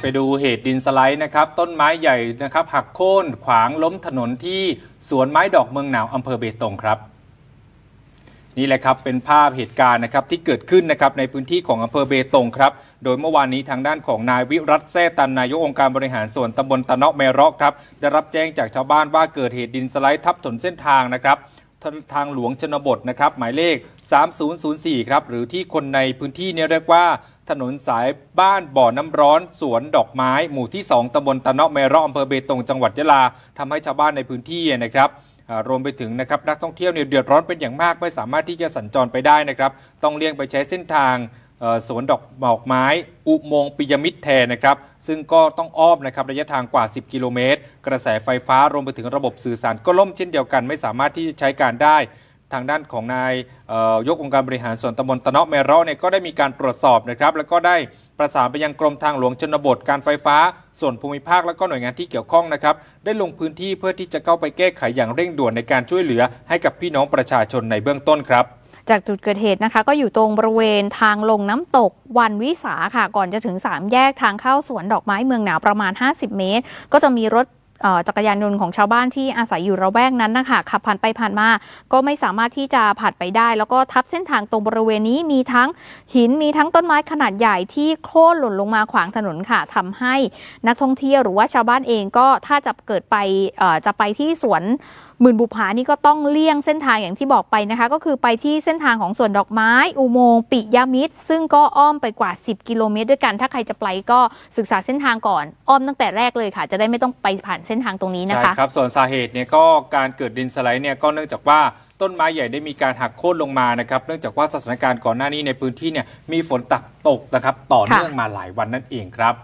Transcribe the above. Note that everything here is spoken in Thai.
ไปดูเหตุดินสไลด์นะครับต้นไม้ใหญ่นะครับหักโค่นขวางล้มถนนที่สวนไม้ดอกเมืองหนาวอำเภอเบตงครับ นี่แหละครับเป็นภาพเหตุการณ์นะครับที่เกิดขึ้นนะครับในพื้นที่ของอำเภอเบตงครับโดยเมื่อวานนี้ทางด้านของนายวิรัตแซ่ตันนายกองค์การบริหารส่วนตำบลตะเนาะเมรอกครับได้รับแจ้งจากชาวบ้านว่าเกิดเหตุดินสไลด์ ทับถนนเส้นทางนะครับทางหลวงชนบทนะครับหมายเลข 3004 ครับ หรือที่คนในพื้นที่เนี่ยเรียกว่า ถนนสายบ้านบ่อน้ำร้อน สวนดอกไม้ หมู่ที่ 2ตำบลตะเนาะเมร่อำเภอเบตงจังหวัดยะลา ทำให้ชาวบ้านในพื้นที่นะครับ รวมไปถึงนะครับนักท่องเที่ยวเนี่ยเดือดร้อนเป็นอย่างมาก ไม่สามารถที่จะสัญจรไปได้นะครับ ต้องเลี่ยงไปใช้เส้นทางสวนดอกหมอกไม้ อุโมงปิยมิดแทนนะครับซึ่งก็ต้องอ้อมนะครับระยะทางกว่า 10กิโลเมตรกระแสไฟฟ้ารวมไปถึงระบบสื่อสาร ก็ล่มเช่นเดียวกันไม่สามารถที่จะใช้การได้ ทางด้านของนายยกองค์การบริหารส่วนตำบลตะเนาะเมรอเนี่ยก็ได้มีการตรวจสอบนะครับ แล้วก็ได้ประสานไปยังกรมทางหลวงชนบท การไฟฟ้าส่วนภูมิภาคและก็หน่วยงานที่เกี่ยวข้องนะครับได้ลงพื้นที่เพื่อที่จะเข้าไปแก้ไขอย่างเร่งด่วนในการช่วยเหลือให้กับพี่น้องประชาชนในเบื้องต้นครับจากจุดเกิดเหตุนะคะ ก็อยู่ตรงบริเวณทางลงน้ำตกวันวิสาค่ะ ก่อนจะถึง 3 แยกทางเข้าสวนดอกไม้เมืองหนาวประมาณ 50 เมตร ก็จะมีรถจักรยานยนต์ของชาวบ้านที่อาศัยอยู่ระแวกนั้นนะคะขับผ่านไปผ่านมาก็ไม่สามารถที่จะผ่านไปได้ แล้วก็ทับเส้นทางตรงบริเวณนี้มีทั้งหินมีทั้งต้นไม้ขนาดใหญ่ที่โค่นหล่นลงมาขวางถนนค่ะ ทำให้นักท่องเที่ยวหรือว่าชาวบ้านเองก็ถ้าจะเกิดไปจะไปที่สวนหมื่นบุพานี่ก็ต้องเลี่ยงเส้นทางอย่างที่บอกไปนะคะ ก็คือไปที่เส้นทางของสวนดอกไม้ อุโมงปิยามิตร ซึ่งก็อ้อมไปกว่า10กิโลเมตรด้วยกัน ถ้าใครจะไปก็ศึกษาเส้นทางก่อนอ้อมตั้งแต่แรกเลยค่ะ จะได้ไม่ต้องไปผ่านเส้นทางตรงนี้นะคะใช่ครับส่วนสาเหตุเนี่ยก็การเกิดดินสไลด์เนี่ยก็เนื่องจากว่าต้นไม้ใหญ่ได้มีการหักโค่นลงมานะครับ เนื่องจากว่าสถานการณ์ก่อนหน้านี้ในพื้นที่เนี่ยมีฝนตกตกนะครับ ต่อเนื่องมาหลายวันนั่นเองครับ